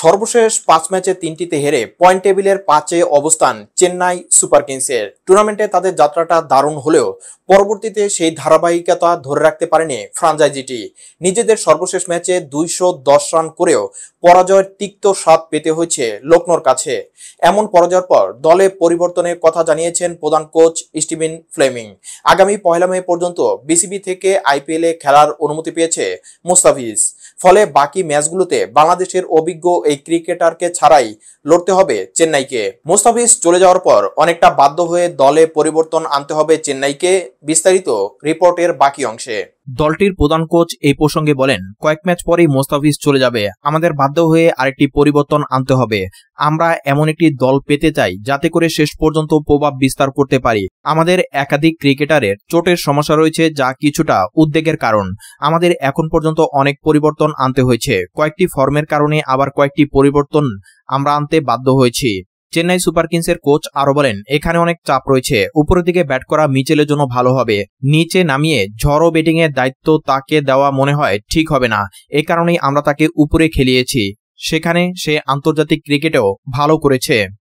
সর্বশেষ পাঁচ ম্যাচে তিনটিতে হেরে পয়েন্ট টেবিলের পাঁচে অবস্থান চেন্নাই সুপার কিংসের টুর্নামেন্টে তাদের যাত্রাটা দারুণ হলেও পরবর্তীতে সেই ধারাবাহিকতা ধরে রাখতে পারেনি ফ্রাঞ্চাইজিটি নিজেদের সর্বশেষ ম্যাচে দুইশো রান করেও পরাজয়ের তিক্ত স্বাদ পেতে হয়েছে লক্ষ্ণর কাছে এমন পরাজয়ের পর দলে পরিবর্তনের কথা জানিয়েছেন প্রধান কোচ স্টিভেন ফ্লেমিং আগামী পয়লা মে পর্যন্ত বিসিবি থেকে আইপিএলে খেলার অনুমতি পেয়েছে মুস্তাফিজ ফলে বাকি ম্যাচগুলোতে বাংলাদেশের অভিজ্ঞ এই ক্রিকেটারকে ছাড়াই লড়তে হবে চেন্নাইকে মোস্তাফিজ চলে যাওয়ার পর অনেকটা বাধ্য হয়ে দলে পরিবর্তন আনতে হবে চেন্নাইকে বিস্তারিত রিপোর্টের বাকি অংশে দলটির প্রধান কোচ এই প্রসঙ্গে বলেন কয়েক ম্যাচ পরেই মোস্তাফিজ চলে যাবে আমাদের বাধ্য হয়ে আরেকটি পরিবর্তন আনতে হবে আমরা এমন একটি দল পেতে চাই যাতে করে শেষ পর্যন্ত প্রভাব বিস্তার করতে পারি আমাদের একাধিক ক্রিকেটারের চোটের সমস্যা রয়েছে যা কিছুটা উদ্বেগের কারণ আমাদের এখন পর্যন্ত অনেক পরিবর্তন আনতে হয়েছে কয়েকটি ফর্মের কারণে আবার কয়েকটি পরিবর্তন আমরা আনতে বাধ্য হয়েছি চেন্নাই সুপার কিংসের কোচ আরো বলেন এখানে অনেক চাপ রয়েছে উপরের দিকে ব্যাট করা মিচেলের জন্য ভালো হবে নিচে নামিয়ে ঝড়ো এর দায়িত্ব তাকে দেওয়া মনে হয় ঠিক হবে না এ কারণেই আমরা তাকে উপরে খেলিয়েছি সেখানে সে আন্তর্জাতিক ক্রিকেটেও ভালো করেছে